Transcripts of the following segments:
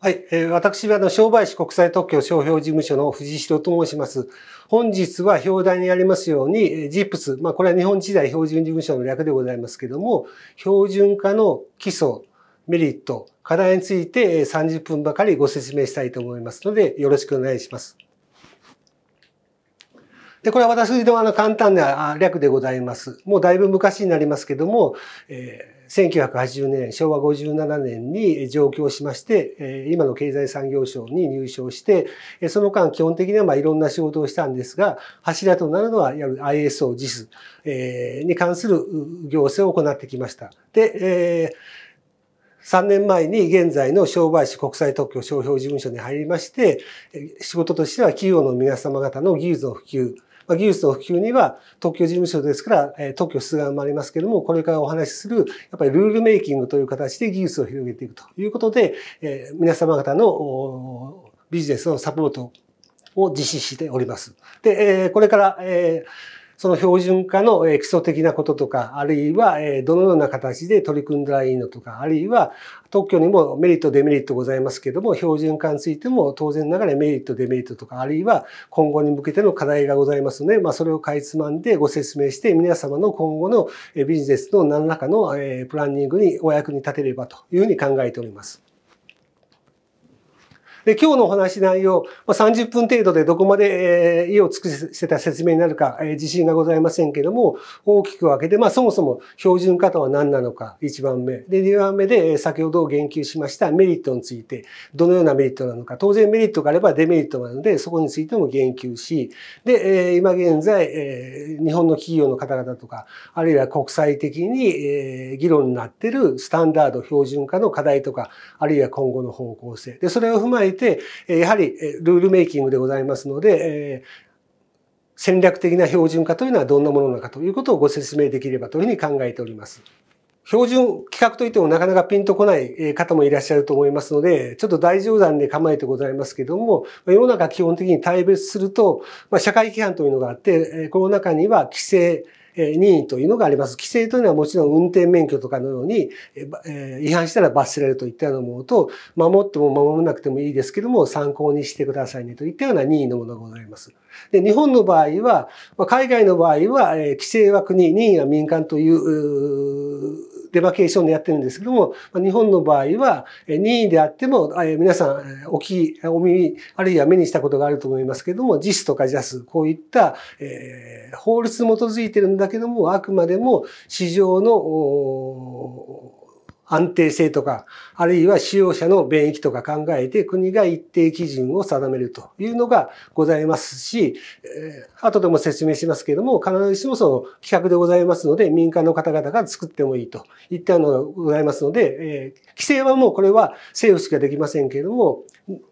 はい、えー、私はあの商売士国際特許商標事務所の藤代と申します。本日は表題にありますように、ジップス、まあこれは日本時代標準事務所の略でございますけども、標準化の基礎、メリット、課題について30分ばかりご説明したいと思いますので、よろしくお願いします。で、これは私のあの簡単な略でございます。もうだいぶ昔になりますけども、えー、1980年、昭和57年に上京しまして、えー、今の経済産業省に入省して、その間基本的にはまあいろんな仕事をしたんですが、柱となるのは、いわゆる ISO、JIS、えー、に関する行政を行ってきました。で、えー3年前に現在の商売士国際特許商標事務所に入りまして、仕事としては企業の皆様方の技術の普及、まあ、技術の普及には特許事務所ですから、特許出願もありますけれども、これからお話しする、やっぱりルールメイキングという形で技術を広げていくということで、え皆様方のビジネスのサポートを実施しております。で、えこれから、えーその標準化の基礎的なこととか、あるいはどのような形で取り組んだらいいのとか、あるいは特許にもメリット、デメリットございますけども、標準化についても当然ながらメリット、デメリットとか、あるいは今後に向けての課題がございますので、まあ、それをかいつまんでご説明して、皆様の今後のビジネスの何らかのプランニングにお役に立てればというふうに考えております。で、今日のお話し内容、まあ、30分程度でどこまで、えー、意を尽くせた説明になるか、えー、自信がございませんけども、大きく分けて、まあ、そもそも標準化とは何なのか、1番目。で、2番目で、先ほど言及しましたメリットについて、どのようなメリットなのか、当然メリットがあればデメリットなので、そこについても言及し、で、えー、今現在、えー、日本の企業の方々とか、あるいは国際的に、えー、議論になっているスタンダード標準化の課題とか、あるいは今後の方向性。で、それを踏まえて、て、やはりルールメイキングでございますので、戦略的な標準化というのはどんなものなのかということをご説明できればというふうに考えております。標準企画といってもなかなかピンとこない方もいらっしゃると思いますので、ちょっと大冗談で構えてございますけども、世の中基本的に対別すると、まあ、社会規範というのがあって、この中には規制、任意というのがあります。規制というのはもちろん運転免許とかのように、違反したら罰せられるといったようなものと、守っても守らなくてもいいですけども、参考にしてくださいねといったような任意のものがございます。で、日本の場合は、海外の場合は、規制は国、任意は民間というデバケーションでやってるんですけども、日本の場合は任意であっても、皆さんお聞き、お耳、あるいは目にしたことがあると思いますけども、JIS とか JAS、こういった、えー、法律に基づいてるんだけども、あくまでも市場の安定性とか、あるいは使用者の便益とか考えて国が一定基準を定めるというのがございますし、えー、後でも説明しますけれども、必ずしもその企画でございますので、民間の方々が作ってもいいといったのがございますので、えー、規制はもうこれは政府しかできませんけれども、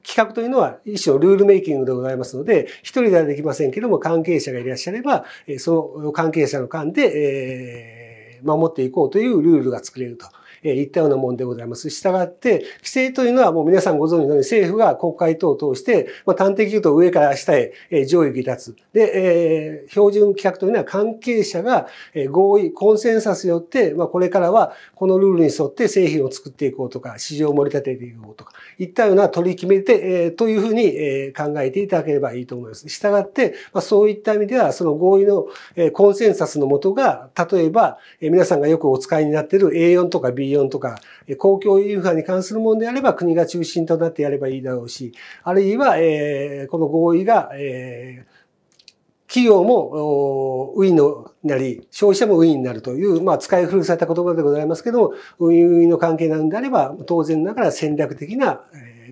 企画というのは一種ルールメイキングでございますので、一人ではできませんけれども、関係者がいらっしゃれば、その関係者の間で、えー守っていこうというルールが作れるとえ言ったようなもんでございます。したがって、規制というのはもう皆さんご存知のように政府が国会等を通して、まあ、端的に言うと上から下へ、え上位離脱。で、えー、標準規格というのは関係者が、え合意、コンセンサスによって、まあ、これからはこのルールに沿って製品を作っていこうとか、市場を盛り立てていこうとか、いったような取り決めて、えー、というふうに、え考えていただければいいと思います。したがって、まあ、そういった意味では、その合意の、えコンセンサスのもとが、例えば、え皆さんがよくお使いになっている A4 とか B b ンとか、公共インフラに関するものであれば国が中心となってやればいいだろうし、あるいは、えー、この合意が、えー、企業もウィンのなり、消費者もウィンになるという、まあ、使い古された言葉でございますけども、ウィンウィンの関係なのであれば、当然ながら戦略的な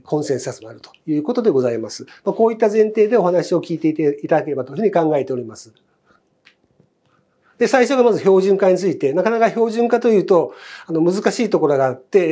コンセンサスもあるということでございます。まあ、こういった前提でお話を聞いていただければというふうに考えております。で、最初がまず標準化について、なかなか標準化というと、あの、難しいところがあって、え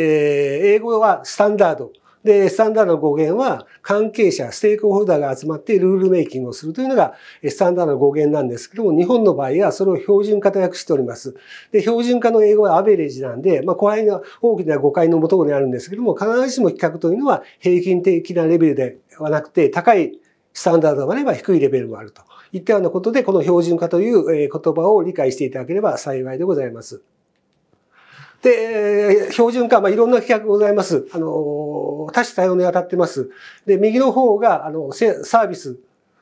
ー、英語はスタンダード。で、スタンダードの語源は関係者、ステークホルダーが集まってルールメイキングをするというのがスタンダードの語源なんですけども、日本の場合はそれを標準化と訳しております。で、標準化の英語はアベレージなんで、まあ、この大きな誤解のもとにあるんですけども、必ずしも企画というのは平均的なレベルではなくて、高いスタンダードがあれば低いレベルもあるといったようなことで、この標準化という言葉を理解していただければ幸いでございます。で、標準化、まあ、いろんな規約ございます。あの、多種多様に当たってます。で、右の方が、あの、サービス、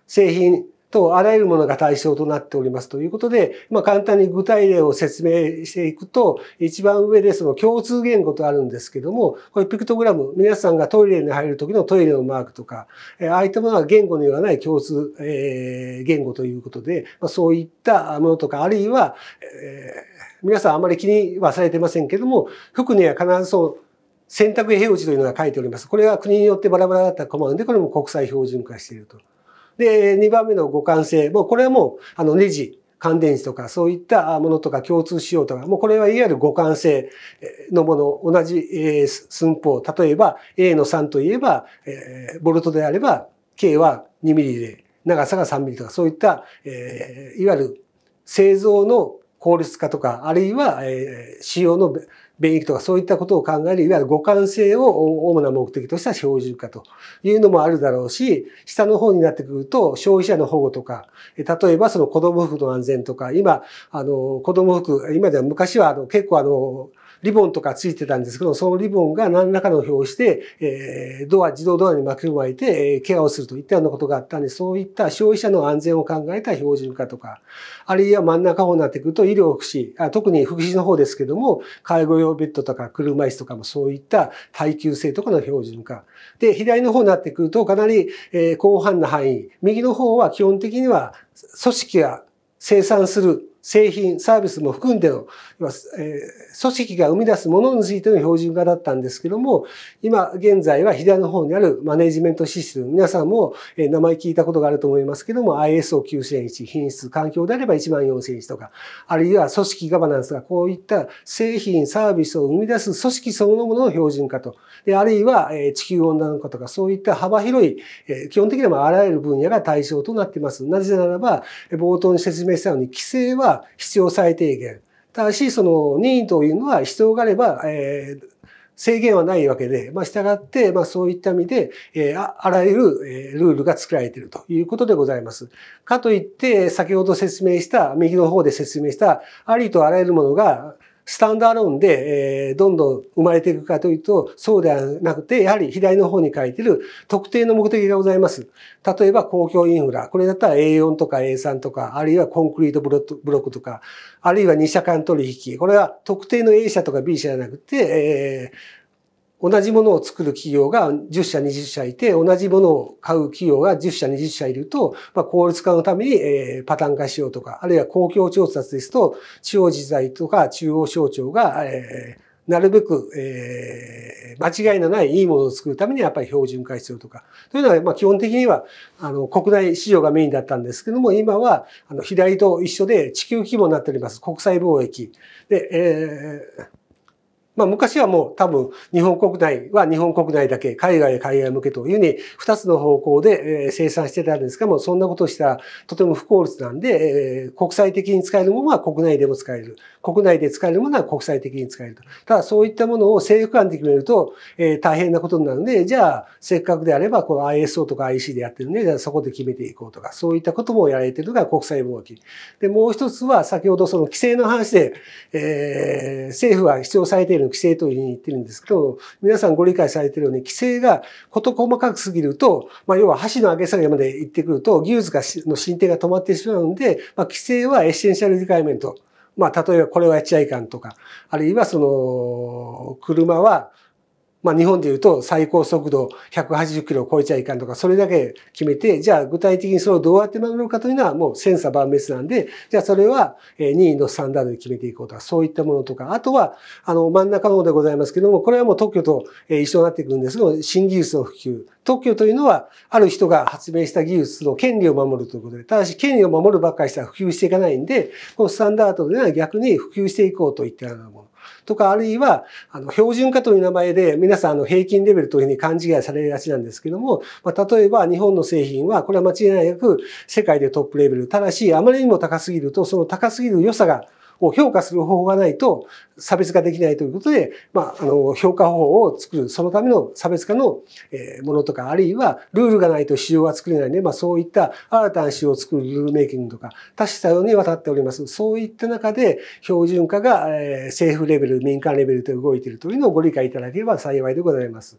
製品、とあらゆるものが対象となっておりますということで、まあ、簡単に具体例を説明していくと、一番上でその共通言語とあるんですけども、これピクトグラム、皆さんがトイレに入る時のトイレのマークとか、えああいったものは言語にはない共通、えー、言語ということで、まあ、そういったものとか、あるいは、えー、皆さんあまり気にはされてませんけども、服には必ずそう、選択打ちというのが書いております。これは国によってバラバラだったコマンで、これも国際標準化していると。で、2番目の互換性。もうこれはもう、あの、ネジ、乾電池とかそういったものとか共通仕様とか、もうこれはいわゆる互換性のもの、同じ寸法、例えば A の3といえば、ボルトであれば K は2ミリで、長さが3ミリとかそういった、いわゆる製造の効率化とか、あるいは、えー、使用の便益とかそういったことを考える、いわゆる互換性を主な目的とした標準化というのもあるだろうし、下の方になってくると消費者の保護とか、例えばその子供服の安全とか、今、あの、子供服、今では昔はあの結構あの、リボンとかついてたんですけど、そのリボンが何らかの表して、えー、ドア、自動ドアに巻き込まれて、えー、怪我をするといったようなことがあったんで、そういった消費者の安全を考えた標準化とか、あるいは真ん中方になってくると医療福祉あ、特に福祉の方ですけども、介護用ベッドとか車椅子とかもそういった耐久性とかの標準化。で、左の方になってくるとかなり、えー、広範な範囲、右の方は基本的には組織が生産する製品、サービスも含んでの、え組織が生み出すものについての標準化だったんですけども、今現在は左の方にあるマネジメントシステム、皆さんも、え名前聞いたことがあると思いますけども、ISO9001、品質、環境であれば14001とか、あるいは組織ガバナンスがこういった製品、サービスを生み出す組織そのものの標準化と、であるいは、え地球温暖化とか、そういった幅広い、え基本的にはあらゆる分野が対象となっています。なぜならば、冒頭に説明したように、規制は必要最低限。ただし、その任意というのは必要があれば、えー、制限はないわけで、まあ、従って、まあ、そういった意味で、えー、あらゆる、えー、ルールが作られているということでございます。かといって、先ほど説明した、右の方で説明した、ありとあらゆるものがスタンドアローンで、えー、どんどん生まれていくかというと、そうではなくて、やはり左の方に書いてる特定の目的がございます。例えば公共インフラ。これだったら A4 とか A3 とか、あるいはコンクリートブロックとか、あるいは二社間取引。これは特定の A 社とか B 社じゃなくて、えー同じものを作る企業が10社20社いて、同じものを買う企業が10社20社いると、まあ、効率化のために、えー、パターン化しようとか、あるいは公共調達ですと、地方自治体とか中央省庁が、えー、なるべく、えー、間違いのないいいものを作るためにはやっぱり標準化必要とか。というのは、まあ基本的には、あの、国内市場がメインだったんですけども、今は、あの、左と一緒で地球規模になっております。国際貿易。で、えー、まあ、昔はもう多分日本国内は日本国内だけ、海外海外向けというふうに二つの方向で生産してたんですが、もうそんなことしたらとても不効率なんで、国際的に使えるものは国内でも使える。国内で使えるものは国際的に使えると。ただそういったものを政府間で決めると大変なことになるので、じゃあせっかくであればこの ISO とか IC でやってるんで、じゃあそこで決めていこうとか、そういったこともやられてるのが国際貿易。で、もう一つは先ほどその規制の話で、え政府は必要されてる規制というふうに言ってるんですけど、皆さんご理解されているように、規制が事細かくすぎると、まあ、要は箸の上げ下げまで行ってくると、技術がの進展が止まってしまうんで、まあ、規制はエッセンシャルリィカイメント。まあ、例えばこれはやっちゃいかんとか、あるいはその、車は、まあ、日本で言うと最高速度180キロを超えちゃいかんとか、それだけ決めて、じゃあ具体的にそれをどうやって守るかというのはもう千差万別なんで、じゃあそれは任意のスタンダードで決めていこうとか、そういったものとか、あとは、あの、真ん中の方でございますけども、これはもう特許と一緒になってくるんですけど新技術の普及。特許というのは、ある人が発明した技術の権利を守るということで、ただし権利を守るばっかりしたら普及していかないんで、このスタンダードでは逆に普及していこうといったようなもの。とか、あるいは、あの、標準化という名前で、皆さん、あの、平均レベルというふうに勘違いされがちなんですけども、まあ、例えば、日本の製品は、これは間違いなく、世界でトップレベル。ただし、あまりにも高すぎると、その高すぎる良さが、を評価する方法がないと差別化できないということで、まあ、あの、評価方法を作る、そのための差別化のものとか、あるいはルールがないと仕様が作れないので、まあ、そういった新たな仕様を作るルールメイキングとか、多種多様にわたっております。そういった中で、標準化が政府レベル、民間レベルと動いているというのをご理解いただければ幸いでございます。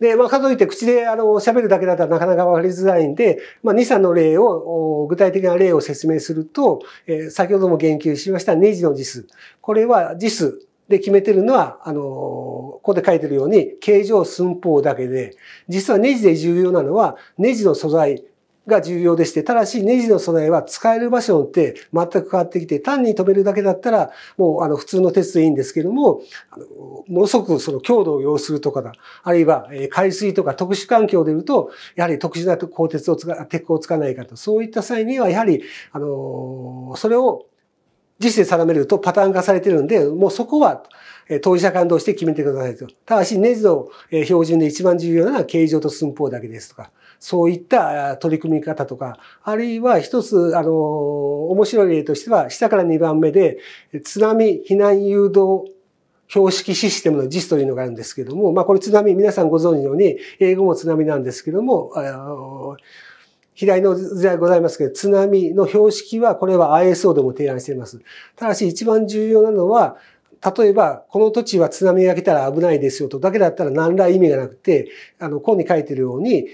で、まあ、かといって口で、あの、喋るだけだったらなかなかわかりづらいんで、まあ、2、3の例を、具体的な例を説明すると、えー、先ほども言及しましたネジの実数。これは実数で決めてるのは、あのー、ここで書いてるように、形状寸法だけで、実はネジで重要なのは、ネジの素材、が重要でして、ただしネジの備えは使える場所によって全く変わってきて、単に止めるだけだったら、もうあの普通の鉄でいいんですけども、あのものすごくその強度を要するとかだ、あるいは海水とか特殊環境で言うと、やはり特殊な鋼鉄を使、鉄鋼を使わないかと、そういった際にはやはり、あの、それを自主で定めるとパターン化されてるんで、もうそこは当事者間同士で決めてくださいと。ただし、ネジの標準で一番重要なのは形状と寸法だけですとか。そういった取り組み方とか、あるいは一つ、あの、面白い例としては、下から2番目で、津波避難誘導標識システムの実というのがあるんですけども、まあこれ津波、皆さんご存知のように、英語も津波なんですけども、左の図でございますけど、津波の標識は、これは ISO でも提案しています。ただし一番重要なのは、例えば、この土地は津波が来たら危ないですよと、だけだったら何ら意味がなくて、あの、ここに書いてるように、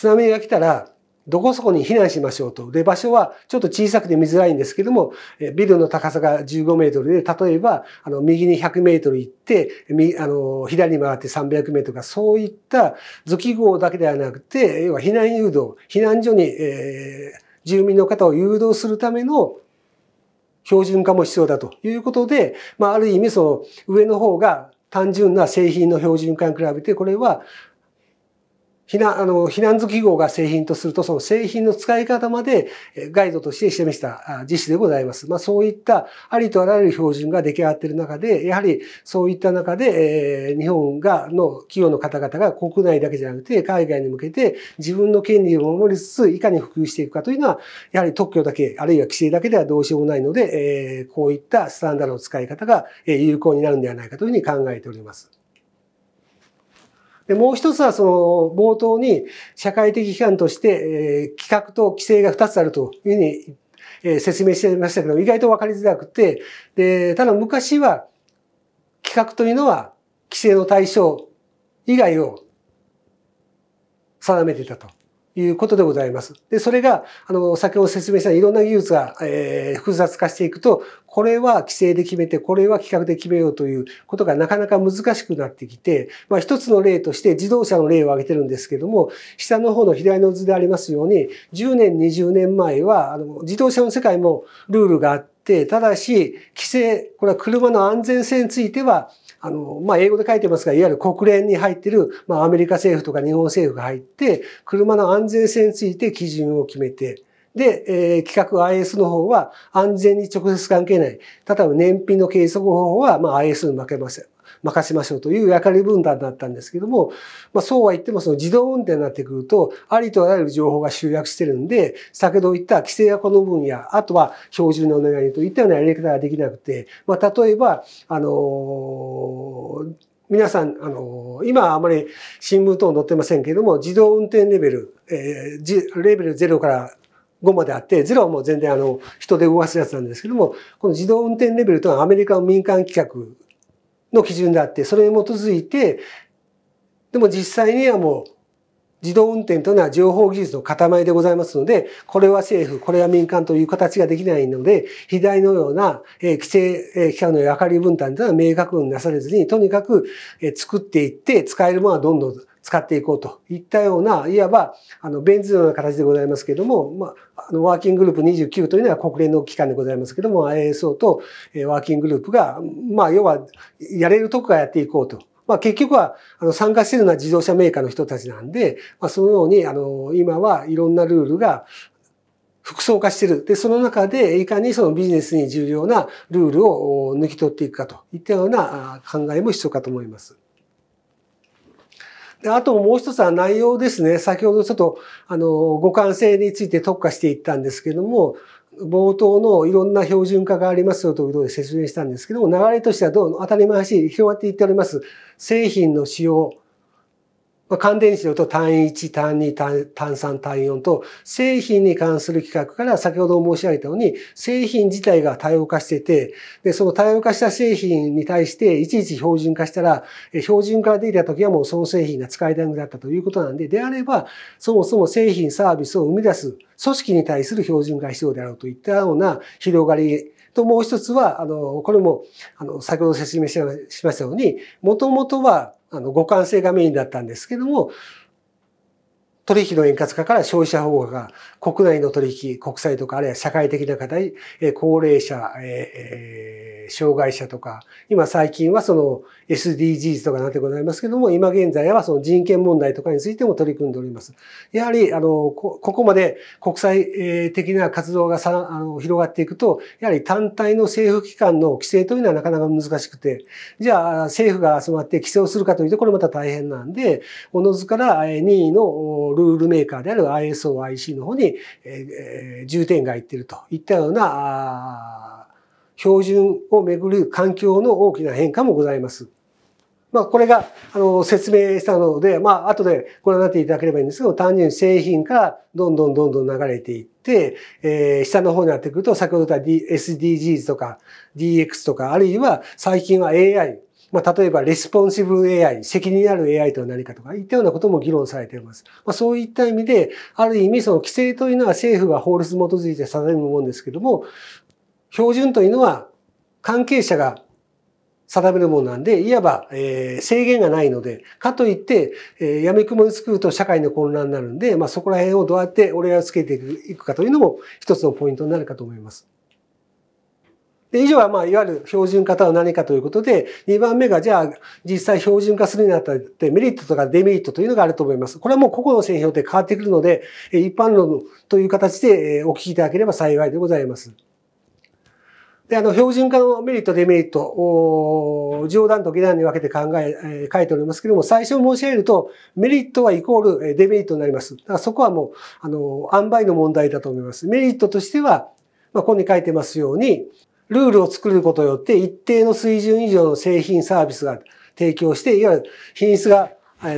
津波が来たら、どこそこに避難しましょうと。で、場所はちょっと小さくて見づらいんですけども、ビルの高さが15メートルで、例えば、あの、右に100メートル行って、あの、左に回って300メートルか、そういった図記号だけではなくて、要は避難誘導、避難所に、えー、住民の方を誘導するための標準化も必要だということで、まあ、ある意味その上の方が単純な製品の標準化に比べて、これは避難、あの、避難図記号が製品とすると、その製品の使い方までガイドとして示した実施でございます。まあ、そういったありとあらゆる標準が出来上がっている中で、やはりそういった中で、えー、日本が、の企業の方々が国内だけじゃなくて、海外に向けて自分の権利を守りつつ、いかに普及していくかというのは、やはり特許だけ、あるいは規制だけではどうしようもないので、えー、こういったスタンダードの使い方が有効になるんではないかというふうに考えております。で、もう一つはその冒頭に社会的機関として、えー、企画と規制が2つあるというふうに、えー、説明してましたけど、意外と分かりづらくて、で、ただ昔は企画というのは規制の対象以外を定めていたと。いうことでございます。で、それが、あの、先ほど説明したいろんな技術が、えー、複雑化していくと、これは規制で決めて、これは規格で決めようということがなかなか難しくなってきて、まあ一つの例として自動車の例を挙げてるんですけども、下の方の左の図でありますように、10年、20年前は、あの、自動車の世界もルールがあって、ただし、規制、これは車の安全性については、あの、まあ、英語で書いてますが、いわゆる国連に入ってる、まあ、アメリカ政府とか日本政府が入って、車の安全性について基準を決めて、で、えー、企画 IS の方は安全に直接関係ない。例えば燃費の計測方法は、まあ、IS に負けません。任せましょうという役割分担だったんですけども、まあ、そうは言ってもその自動運転になってくると、ありとあらゆる情報が集約してるんで、先ほど言った規制やこの分野、あとは標準のお願いといったようなやり方ができなくて、まあ、例えば、あのー、皆さん、あの今はあまり新聞等載ってませんけれども、自動運転レベル、えー、レベル0から5まであって、0はもう全然あの人で動かすやつなんですけども、この自動運転レベルというのはアメリカの民間企画の基準であって、それに基づいて、でも実際にはもう自動運転というのは情報技術の塊でございますので、これは政府、これは民間という形ができないので、肥大のような、えー、規制、えー、機関の役割分担というのは明確になされずに、とにかく、えー、作っていって、使えるものはどんどん使っていこうといったような、いわば、あの、ベン図のような形でございますけれども、まあ、あの、ワーキンググループ29というのは国連の機関でございますけれども、ISO とワーキンググループが、まあ、要は、やれるとこからやっていこうと。まあ、結局は、あの、参加しているのは自動車メーカーの人たちなんで、まあ、そのように、あの、今はいろんなルールが、複層化してる。で、その中でいかにそのビジネスに重要なルールを抜き取っていくかといったような考えも必要かと思います。で、あともう一つは内容ですね。先ほどちょっと、あの、互換性について特化していったんですけども、冒頭のいろんな標準化がありますよということで説明したんですけども、流れとしてはどう当たり前し、広がっていっております。製品の使用、乾電池うと単1、単2、単3、単4と製品に関する規格から先ほど申し上げたように製品自体が多様化してて、で、その多様化した製品に対していちいち標準化したら、標準化できた時はもうその製品が使いたくなったということなんで、であれば、そもそも製品サービスを生み出す組織に対する標準化が必要であろうといったような広がりともう一つは、あの、これも、あの、先ほど説明しましたように、もともとはあの互換性がメインだったんですけども取引の円滑化から消費者保護が国内の取引、国際とか、あるいは社会的な課題、高齢者、えー、障害者とか、今最近はその SDGs とかなってございますけども、今現在はその人権問題とかについても取り組んでおります。やはり、あの、ここまで国際的な活動がさあの広がっていくと、やはり単体の政府機関の規制というのはなかなか難しくて、じゃあ政府が集まって規制をするかというと、これまた大変なんで、おのずから任意のルールメーカーである ISOIC の方に、えー、重点がいっているといったような標準をめぐる環境の大きな変化もございます。まあ、これが、あの、説明したので、まあ、後でご覧になっていただければいいんですけど、単純に製品からどんどんどんどん流れていって、えー、下の方になってくると、先ほど言った SDGs とか DX とか、あるいは最近は AI、まあ、例えばレスポンシブ AI、責任ある AI とは何かとか、いったようなことも議論されています。まあ、そういった意味で、ある意味その規制というのは政府が法律に基づいて定めるものですけども、標準というのは関係者が定めるものなんで、いわば、えー、制限がないので、かといって、えー、やめくもに作ると社会の混乱になるんで、まあ、そこら辺をどうやって折り合いをつけていくかというのも一つのポイントになるかと思います。で、以上は、まあ、いわゆる標準化とは何かということで、2番目が、じゃあ、実際標準化するにあたって、メリットとかデメリットというのがあると思います。これはもう個々の製品で変わってくるので、一般論という形でお聞きいただければ幸いでございます。で、あの、標準化のメリット、デメリット、お冗談と下段に分けて考え、え書いておりますけれども、最初申し上げると、メリットはイコールデメリットになります。だからそこはもう、あの、塩梅の問題だと思います。メリットとしては、まあ、ここに書いてますように、ルールを作ることによって一定の水準以上の製品サービスが提供して、いわゆる品質が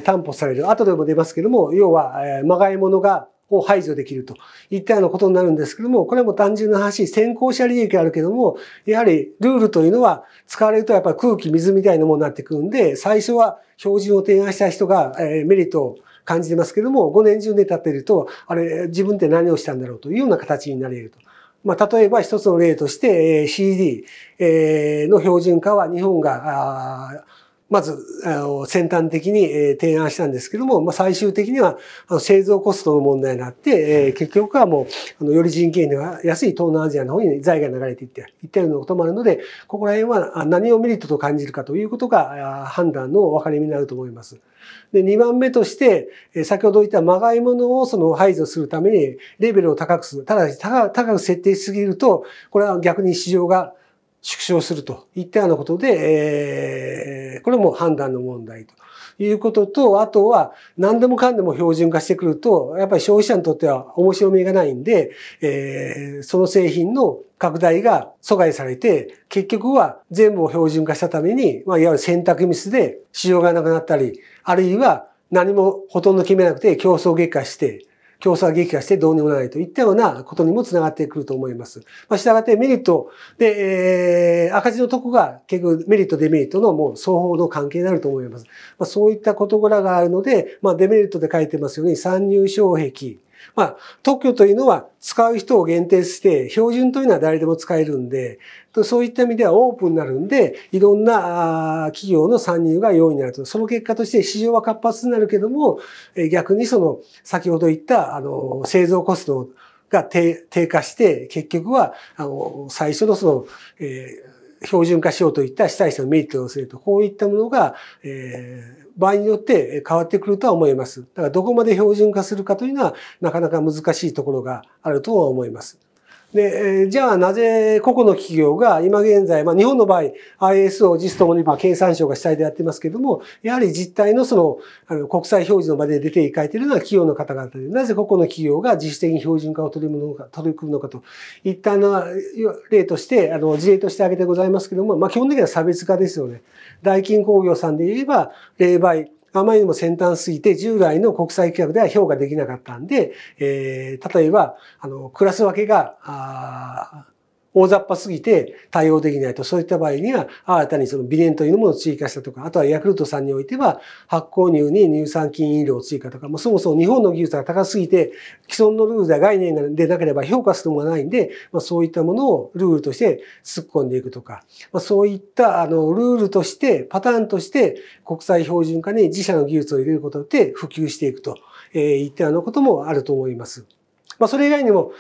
担保される。後でも出ますけども、要は、まがいものが、を排除できるといったようなことになるんですけども、これも単純な話、先行者利益あるけども、やはりルールというのは使われるとやっぱり空気、水みたいなものになってくるんで、最初は標準を提案した人がメリットを感じてますけども、5年中で経っていると、あれ、自分って何をしたんだろうというような形になり得ると。まあ、例えば一つの例として CD の標準化は日本がまず先端的に提案したんですけども、まあ、最終的には製造コストの問題になって、結局はもうより人件費が安い東南アジアの方に財が流れていっていったようなこともあるのでここら辺は何をメリットと感じるかということが判断の分かれ目になると思います。で、2番目として、先ほど言ったまがいものをその排除するためにレベルを高くする。ただし高く設定しすぎると、これは逆に市場が縮小するといったようなことで、えーこれも判断の問題ということと、あとは何でもかんでも標準化してくると、やっぱり消費者にとっては面白みがないんで、えー、その製品の拡大が阻害されて、結局は全部を標準化したために、まあ、いわゆる選択ミスで市場がなくなったり、あるいは何もほとんど決めなくて競争激化して、競争が激化してどうにもならないといったようなことにもつながってくると思います。まあ、したがってメリットで、えー、赤字のとこが結局メリット、デメリットのもう双方の関係になると思います。まあ、そういった事柄があるので、まあ、デメリットで書いてますように参入障壁。まあ、特許というのは使う人を限定して、標準というのは誰でも使えるんで、そういった意味ではオープンになるんで、いろんな企業の参入が容易になると。その結果として市場は活発になるけども、逆にその、先ほど言った、あの、製造コストが低下して、結局は、あの、最初のその、えー標準化しようといった被災者のメリットをすると、こういったものが、えー、場合によって変わってくるとは思います。だからどこまで標準化するかというのは、なかなか難しいところがあるとは思います。で、じゃあなぜ個々の企業が今現在、まあ日本の場合 ISO、実ともにまあ経産省が主体でやってますけども、やはり実態のそのあの国際表示の場で出ていかれているのは企業の方々で、なぜ個々の企業が自主的に標準化を取り組むのか、取り組むのかと、一旦の例として、あの事例として挙げてございますけども、まあ基本的には差別化ですよね。大金工業さんで言えば、例外、あまりにも先端すぎて、従来の国際規格では評価できなかったんで、えー、例えば、あの、クラス分けが、大雑把すぎて対応できないと、そういった場合には、新たにそのビレンというものを追加したとか、あとはヤクルトさんにおいては、発酵乳に乳酸菌飲料を追加とか、もうそもそも日本の技術が高すぎて、既存のルールや概念でなければ評価するものがないんで、まあ、そういったものをルールとして突っ込んでいくとか、まあ、そういったあのルールとして、パターンとして国際標準化に自社の技術を入れることで普及していくと、えー、いったようなこともあると思います。まあ、それ以外にも、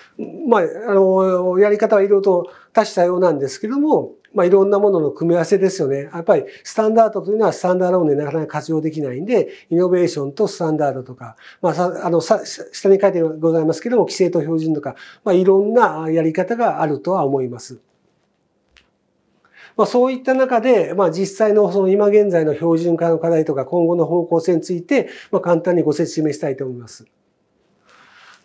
まあ、あの、やり方はいろいろと多種多様なんですけども、まあ、いろんなものの組み合わせですよね。やっぱりスタンダードというのはスタンダードでなかなか活用できないんで、イノベーションとスタンダードとか、まあ、さあのさ、下に書いてございますけども、規制と標準とか、まあ、いろんなやり方があるとは思います。まあ、そういった中で、まあ、実際のその今現在の標準化の課題とか今後の方向性について、まあ、簡単にご説明したいと思います。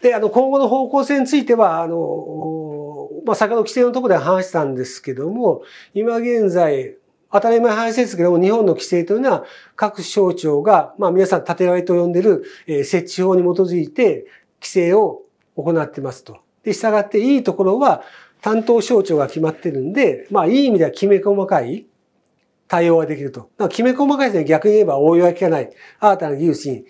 で、あの、今後の方向性については、あの、まあ、先ほど規制のところで話したんですけども、今現在、当たり前話ですけども、日本の規制というのは、各省庁が、まあ、皆さん縦割りと呼んでる、えー、設置法に基づいて、規制を行ってますと。で、従っていいところは、担当省庁が決まってるんで、まあ、いい意味ではきめ細かい対応ができると。きめ細かいですね。逆に言えば応用が効かない。新たな技術に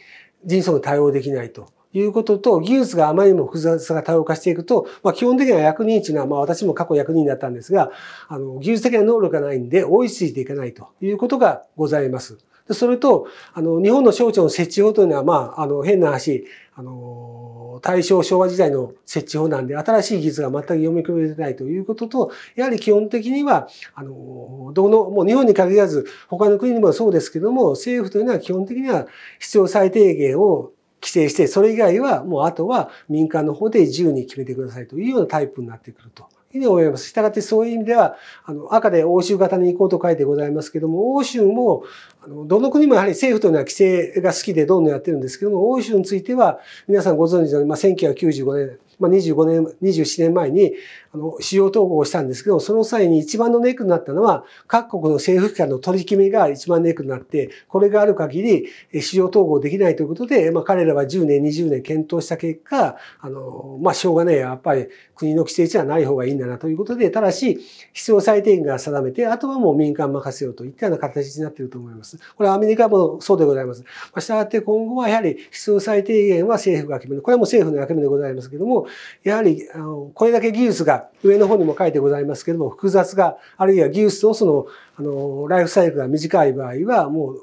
迅速に対応できないと。いうことと、技術があまりにも複雑さが多様化していくと、まあ、基本的には役人値な、まあ、私も過去役人だったんですが、あの、技術的な能力がないんで、追いついていかないということがございます。それと、あの、日本の省庁の設置法というのは、まあ、あの、変な話、あの、大正昭和時代の設置法なんで、新しい技術が全く読み込めてないということと、やはり基本的には、あの、どの、もう日本に限らず、他の国にもそうですけども、政府というのは基本的には必要最低限を規制して、それ以外はもうあとは民間の方で自由に決めてくださいというようなタイプになってくると。いうふうに思います。したがってそういう意味では、あの、赤で欧州型に行こうと書いてございますけども、欧州も、あの、どの国もやはり政府というのは規制が好きでどんどんやってるんですけども、欧州については、皆さんご存知のように、まあ、1995年、まあ、25年、27年前に、あの、市場統合をしたんですけど、その際に一番のネックになったのは、各国の政府機関の取り決めが一番ネックになって、これがある限り、市場統合できないということで、まあ、彼らは10年、20年検討した結果、あの、まあ、しょうがない、やっぱり国の規制値はない方がいいんだなということで、ただし、必要最低限が定めて、あとはもう民間任せようといったような形になっていると思います。これはアメリカもそうでございます。まあ、したがって今後はやはり必要最低限は政府が決める。これはもう政府の役目でございますけども、やはり、あの、これだけ技術が上の方にも書いてございますけれども、複雑が、あるいは技術のその、あの、ライフサイクルが短い場合は、もう、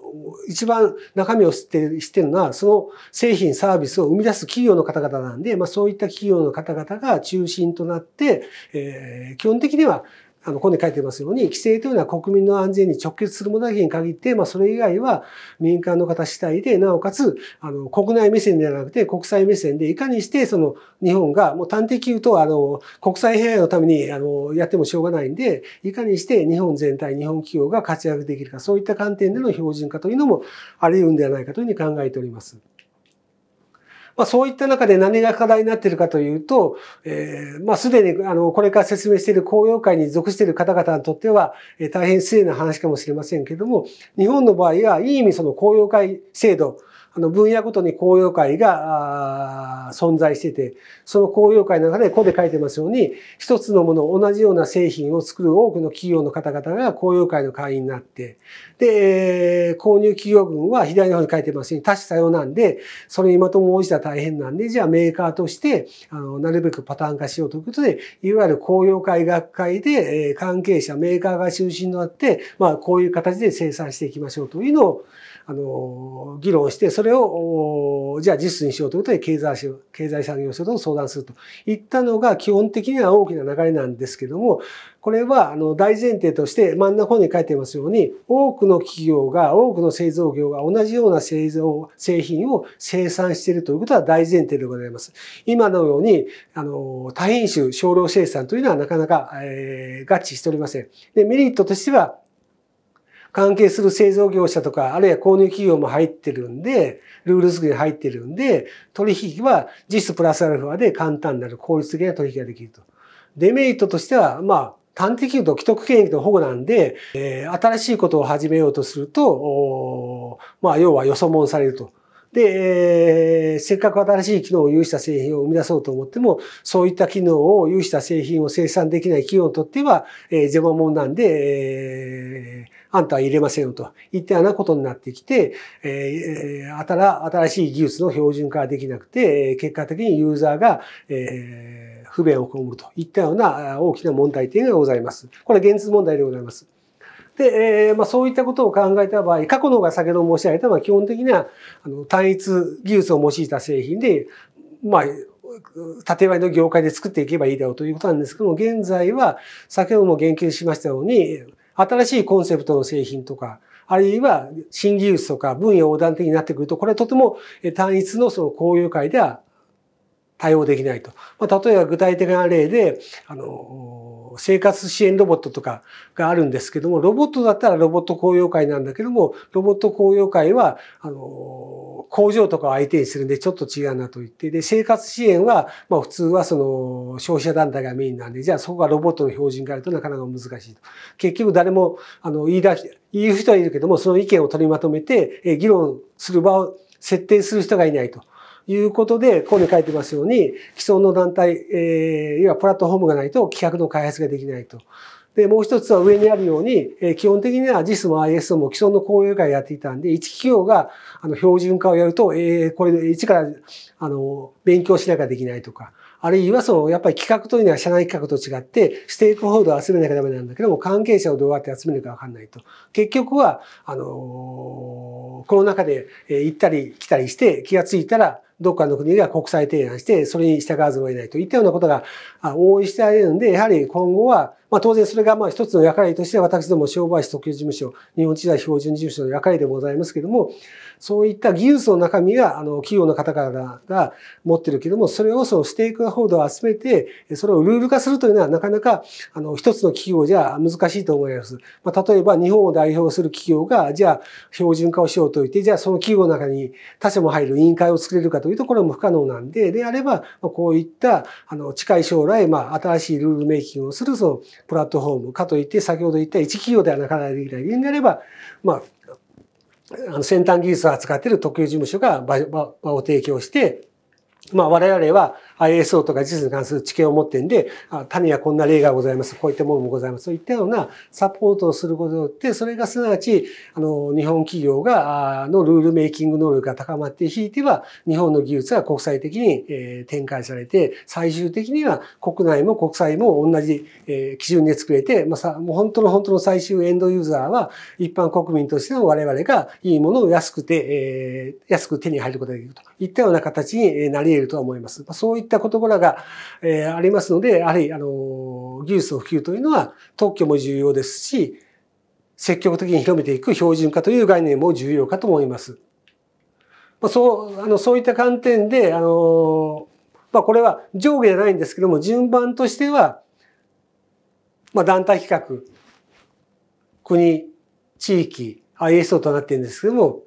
一番中身を知って知ってるのは、その製品、サービスを生み出す企業の方々なんで、まあそういった企業の方々が中心となって、えー、基本的には、あの、ここに書いてますように、規制というのは国民の安全に直結するものだけに限って、まあ、それ以外は民間の方次第で、なおかつ、あの、国内目線ではなくて、国際目線で、いかにして、その、日本が、もう端的言うと、あの、国際平和のために、あの、やってもしょうがないんで、いかにして日本全体、日本企業が活躍できるか、そういった観点での標準化というのもあり得るんではないかというふうに考えております。まあ、そういった中で何が課題になっているかというと、えー、まあ、すでに、あの、これから説明している公用会に属している方々にとっては、えー、大変失礼な話かもしれませんけれども、日本の場合は、いい意味その公用会制度、あの分野ごとに公用会が存在してて、その公用会の中で、ここで書いてますように、一つのもの、同じような製品を作る多くの企業の方々が公用会の会員になって、で、購入企業群は左の方に書いてますように、多種多様なんで、それにまとも応じたら大変なんで、じゃあメーカーとして、あの、なるべくパターン化しようということで、いわゆる公用会学会で、え関係者、メーカーが中心になって、まあ、こういう形で生産していきましょうというのを、あの、議論して、それそれを、じゃあ実施にしようということで経済経済産業省と相談するといったのが基本的には大きな流れなんですけども、これはあの大前提として真ん中に書いてますように、多くの企業が、多くの製造業が同じような製造、製品を生産しているということは大前提でございます。今のように、あの、多品種少量生産というのはなかなか、えー、合致しておりません。で、メリットとしては、関係する製造業者とか、あるいは購入企業も入ってるんで、ルール作り入ってるんで、取引は実質プラスアルファで簡単なる効率的な取引ができると。デメリットとしては、まあ、端的に言うと既得権益の保護なんで、えー、新しいことを始めようとすると、まあ、要はよそもんされると。で、えー、せっかく新しい機能を有した製品を生み出そうと思っても、そういった機能を有した製品を生産できない企業にとっては、えー、邪モンなんで、えーあんたは入れませんよといったようなことになってきて、えー、新しい技術の標準化ができなくて、結果的にユーザーが、えー、不便を被るといったような大きな問題点がございます。これは現実問題でございます。で、えーまあ、そういったことを考えた場合、過去の方が先ほど申し上げた、まあ、基本的なあの単一技術を用いた製品で、まあ、縦割りの業界で作っていけばいいだろうということなんですけども、現在は、先ほども言及しましたように、新しいコンセプトの製品とか、あるいは新技術とか分野横断的になってくると、これはとても単一のその交流会では対応できないと。まあ、例えば具体的な例で、あの、生活支援ロボットとかがあるんですけども、ロボットだったらロボット公用会なんだけども、ロボット公用会は、あの、工場とかを相手にするんでちょっと違うなと言って、で、生活支援は、まあ普通はその消費者団体がメインなんで、じゃあそこがロボットの標準化あるとなかなか難しいと。結局誰も、あの、言い出し、言う人はいるけども、その意見を取りまとめて、議論する場を設定する人がいないと。いうことで、ここに書いてますように、既存の団体、えー、いわプラットフォームがないと企画の開発ができないと。で、もう一つは上にあるように、えー、基本的には JIS も ISO も既存の公有会やっていたんで、一企業があの標準化をやると、えー、これで一からあの勉強しなきゃできないとか、あるいはその、やっぱり企画というのは社内企画と違って、ステークホルダーを集めなきゃダメなんだけども、関係者をどうやって集めるかわかんないと。結局は、あのこの中で行ったり来たりして、気がついたら、どっかの国が国際提案して、それに従わずもを得ないといったようなことが応援してあげるんで、やはり今後は、まあ、当然それがまあ一つの役割として私ども商売士特許事務所、日本地代標準事務所の役割でございますけども、そういった技術の中身が、あの、企業の方々が持ってるけども、それをそのステークホルダーを集めて、それをルール化するというのはなかなか、あの、一つの企業じゃ難しいと思います。まあ、例えば日本を代表する企業が、じゃあ標準化をしようといて、じゃあその企業の中に他社も入る委員会を作れるかというと、これも不可能なんで、であれば、こういった、あの、近い将来、まあ、新しいルールメイキングをする、その、プラットフォームかといって先ほど言った一企業ではなかなかできないになれば、まあ、の先端技術を扱っている特許事務所が場を提供して、まあ我々は ISO とか実に関する知見を持ってんで、他にはこんな例がございます。こういったものもございます。といったようなサポートをすることによって、それがすなわち、あの、日本企業が、あのルールメイキング能力が高まって、引いては日本の技術が国際的に、え展開されて、最終的には国内も国際も同じ、え基準で作れて、まあ、さ、もう本当の本当の最終エンドユーザーは、一般国民としての我々がいいものを安くて、え安く手に入ることができるといったような形になり得るとは思います。まあ、そういった言葉が、えー、ありますので、やはり、あの、技術の普及というのは特許も重要ですし、積極的に広めていく標準化という概念も重要かと思います。まあ、そう、あの、そういった観点で、あの、まあ、これは上下じゃないんですけども、順番としては、まあ、団体企画、国、地域、ISO となっているんですけども、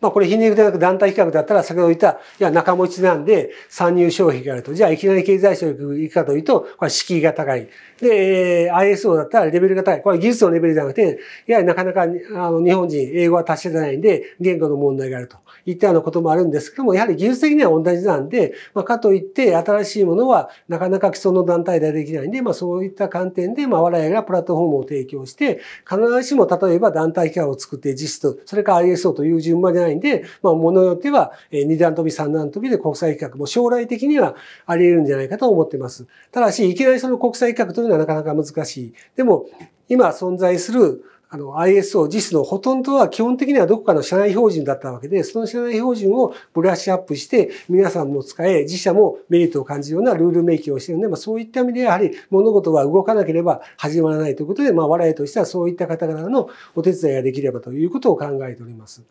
まあこれ非営利団体企画だったら先ほど言った、いや仲持ちなんで参入障壁があると。じゃあいきなり経済省行くかというと、これ敷居が高い。で、ISO だったらレベルが高い。これ技術のレベルじゃなくて、いやなかなかあの日本人英語は達してないんで言語の問題があるといったようなこともあるんですけども、やはり技術的には同じなんで、まあかといって新しいものはなかなか既存の団体ではできないんで、まあそういった観点で、まあ我々がプラットフォームを提供して、必ずしも例えば団体企画を作って実質、それから ISO という順番じゃないないんで、まあ、ものによっては、2段飛び、3段飛びで国際規格も将来的にはあり得るんじゃないかと思ってます。ただし、いきなりその国際規格というのはなかなか難しい。でも、今存在するあの ISO、JIS のほとんどは基本的にはどこかの社内標準だったわけで、その社内標準をブラッシュアップして、皆さんも使え、自社もメリットを感じるようなルールメイキングをしているので、まあ、そういった意味でやはり物事は動かなければ始まらないということで、まあ、我々としてはそういった方々のお手伝いができればということを考えております。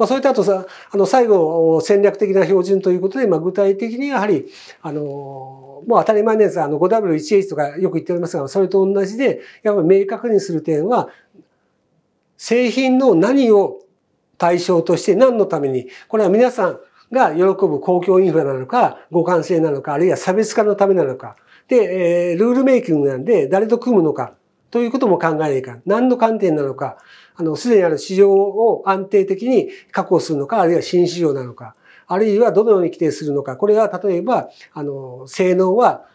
まあ、それとあとさ、あの、最後、戦略的な標準ということで、まあ、具体的にやはり、あの、もう当たり前です。あの 5W1H とかよく言っておりますが、それと同じで、やっぱり明確にする点は、製品の何を対象として何のために、これは皆さんが喜ぶ公共インフラなのか、互換性なのか、あるいは差別化のためなのか。で、えー、ルールメイキングなんで誰と組むのか。ということも考えないか何の観点なのか、あの、すでにある市場を安定的に確保するのか、あるいは新市場なのか、あるいはどのように規定するのか、これは例えば、あの、性能は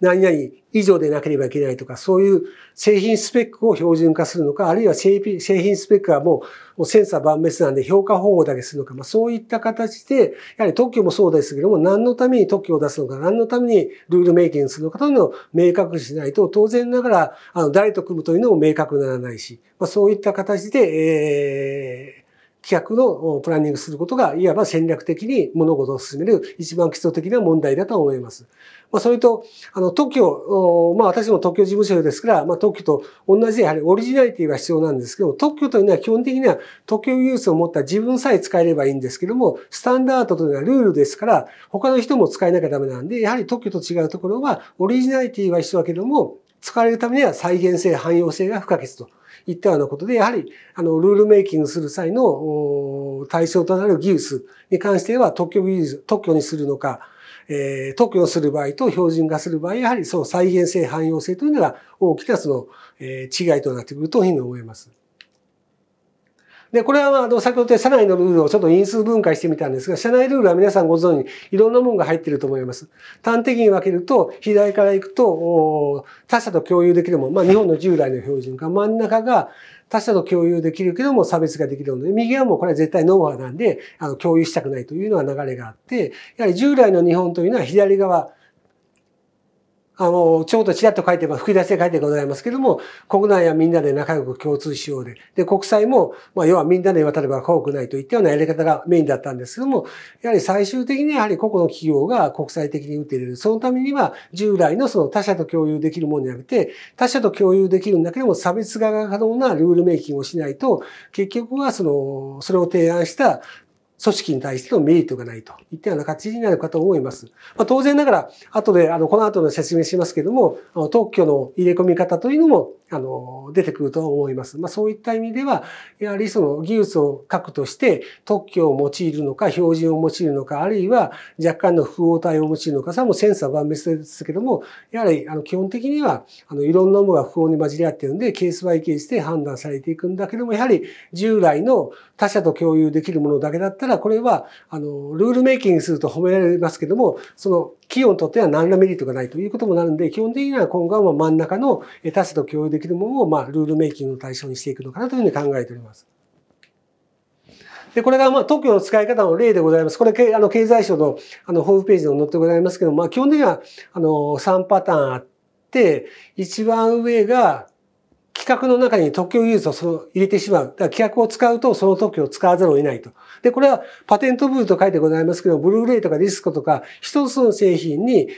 何々以上でなければいけないとか、そういう製品スペックを標準化するのか、あるいは製品スペックはもうセンサー万別なんで評価方法だけするのか、まあ、そういった形で、やはり特許もそうですけども、何のために特許を出すのか、何のためにルールメイキングするのかというのを明確にしないと、当然ながら、あの、誰と組むというのも明確にならないし、まあ、そういった形で、えー、企画のプランニングすることが、いわば戦略的に物事を進める一番基礎的な問題だと思います。まあ、それと、あの、特許、まあ、私も特許事務所ですから、まあ、特許と同じでやはりオリジナリティが必要なんですけども、特許というのは基本的には特許技術を持った自分さえ使えればいいんですけども、スタンダードというのはルールですから、他の人も使えなきゃダメなんで、やはり特許と違うところは、オリジナリティは必要だけども、使われるためには再現性、汎用性が不可欠といったようなことで、やはり、あの、ルールメイキングする際の対象となる技術に関しては、特許技術、特許にするのか、えー、特許する場合と標準化する場合、やはりその再現性、汎用性というのが大きなその、えー、違いとなってくるというふうに思います。で、これはあの先ほど言った社内のルールをちょっと因数分解してみたんですが、社内ルールは皆さんご存知、いろんなものが入っていると思います。端的に分けると、左から行くと、他者と共有できるもの、まあ日本の従来の標準化、真ん中が他者と共有できるけども差別ができるので、右はもうこれは絶対ノーアなんで、あの共有したくないというのは流れがあって、やはり従来の日本というのは左側、あの、ちょうどちらっと書いてば、吹き出しで書いてございますけれども、国内はみんなで仲良く共通しようで、で、国債も、まあ、要はみんなで渡れば怖くないといったようなやり方がメインだったんですけども、やはり最終的にやはり個々の企業が国際的に打っている。そのためには、従来のその他者と共有できるものじゃなくて、他者と共有できるんだけども、差別化が可能なルールメイキングをしないと、結局はその、それを提案した組織に対してのメリットがないといったような形になるかと思います。まあ、当然ながら、後で、あの、この後の説明しますけども、あの特許の入れ込み方というのも、あの、出てくると思います。まあ、そういった意味では、やはりその技術を核として特許を用いるのか、標準を用いるのか、あるいは若干の不応体を用いるのか、さもセンサー万別ですけども、やはり、あの、基本的には、あの、いろんなものが不応に混じり合っているので、ケースバイケースで判断されていくんだけども、やはり従来の他者と共有できるものだけだったただこれは、あの、ルールメイキングすると褒められますけども、その企業にとっては何らメリットがないということもなるんで、基本的には今後は真ん中の他者と共有できるものを、まあ、ルールメイキングの対象にしていくのかなというふうに考えております。で、これが、まあ、特許の使い方の例でございます。これ、あの、経済省の、あの、ホームページに載ってございますけども、まあ、基本的には、あの、3パターンあって、一番上が、企画の中に特許技術をその入れてしまう。だから企画を使うとその特許を使わざるを得ないと。で、これはパテントブルと書いてございますけど、ブルーレイとかディスコとか、一つの製品に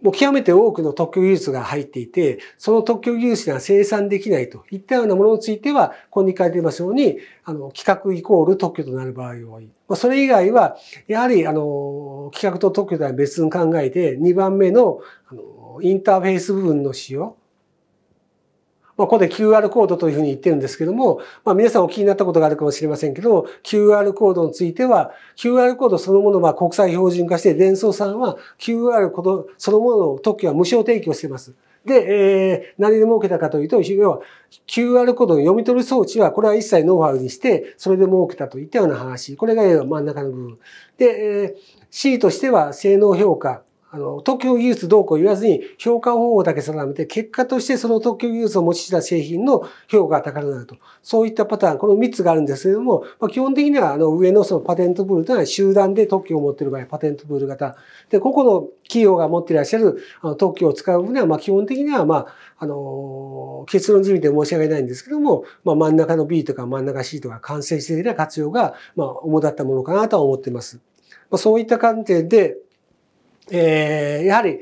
もう極めて多くの特許技術が入っていて、その特許技術には生産できないといったようなものについては、ここに書いてますように、あの、企画イコール特許となる場合が多い。まあ、それ以外は、やはり、あの、企画と特許とは別に考えて、2番目の、あの、インターフェース部分の使用、まあ、ここで QR コードというふうに言ってるんですけども、まあ、皆さんお気になったことがあるかもしれませんけど、QR コードについては、QR コードそのものは国際標準化して、伝送さんは QR コードそのものの特許は無償提供しています。で、えー、何で儲けたかというと、要は QR コード読み取る装置は、これは一切ノウハウにして、それで儲けたといったような話。これが真ん中の部分。で、えー、C としては性能評価。あの、特許技術どうこう言わずに評価方法だけ定めて、結果としてその特許技術を用いた製品の評価が高くなると。そういったパターン、この3つがあるんですけれども、まあ、基本的にはあの上のそのパテントプールというのは集団で特許を持っている場合、パテントプール型。で、個々の企業が持っていらっしゃるあの特許を使う分には、まあ基本的には、まあ、あの、結論じみで申し訳ないんですけども、まあ真ん中の B とか真ん中 C とか完成している活用が、まあ主だったものかなとは思っています。まあ、そういった観点で、えー、やはり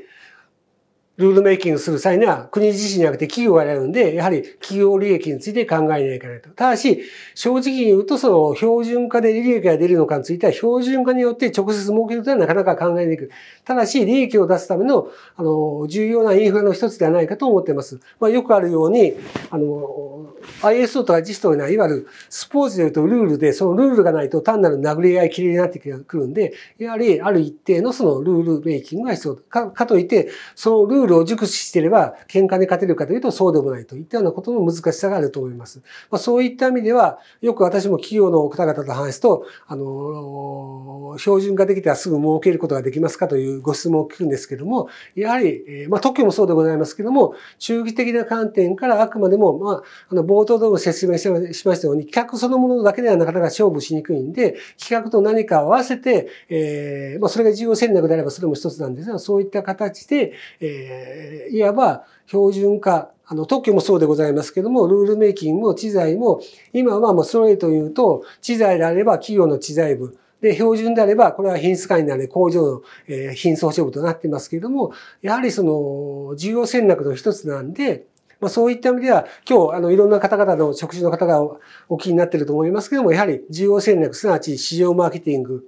ルールメイキングする際には国自身じゃなくて企業がやるんで、やはり企業利益について考えないといけないと。ただし、正直に言うとその標準化で利益が出るのかについては標準化によって直接儲けるというのはなかなか考えにくい。ただし、利益を出すための、あの、重要なインフラの一つではないかと思っています。まあ、よくあるように、あの、ISO とか GIS というのは、いわゆるスポーツで言うとルールで、そのルールがないと単なる殴り合いきりになってくるんで、やはりある一定のそのルールメイキングが必要か。かといって、そのルールールを熟知していれば喧嘩で勝てるかというとそうでもないといったようなことの難しさがあると思います。まあ、そういった意味では、よく私も企業の方々と話すと、あの、標準化できたらすぐ儲けることができますかというご質問を聞くんですけども、やはり、まあ、特許もそうでございますけども、中期的な観点からあくまでも、まあ、あの、冒頭でも説明しましたように、企画そのものだけではなかなか勝負しにくいんで、企画と何かを合わせて、えー、まあ、それが重要戦略であればそれも一つなんですが、そういった形で、えーえー、いわば標準化、あの、特許もそうでございますけども、ルールメイキングも知財も、今はもうストとー言うと、知財であれば企業の知財部、で、標準であれば、これは品質管理なので工場の、え品相処部となってますけれども、やはりその、重要戦略の一つなんで、まあ、そういった意味では、今日、あの、いろんな方々の職種の方がお気になっていると思いますけども、やはり重要戦略、すなわち市場マーケティング、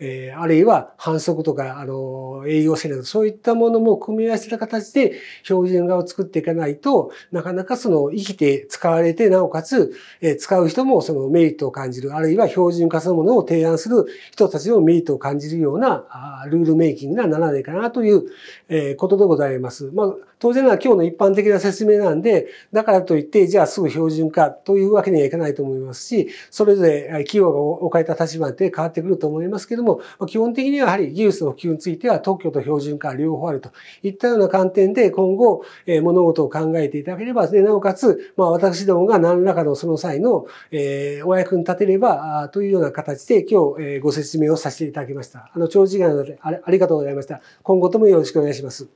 えー、あるいは反則とか、あの、栄養性など、そういったものも組み合わせた形で標準画を作っていかないと、なかなかその生きて使われて、なおかつ、えー、使う人もそのメリットを感じる、あるいは標準化するものを提案する人たちのメリットを感じるような、あールールメイキングならないかなという、えー、ことでございます。まあ当然な今日の一般的な説明なんで、だからといって、じゃあすぐ標準化というわけにはいかないと思いますし、それぞれ企業が置かれた立場で変わってくると思いますけども、基本的にはやはり技術の普及については特許と標準化両方あるといったような観点で今後、え物事を考えていただければ、なおかつ、まあ私どもが何らかのその際の、えお役に立てればというような形で今日、えご説明をさせていただきました。あの、長時間ありがとうございました。今後ともよろしくお願いします。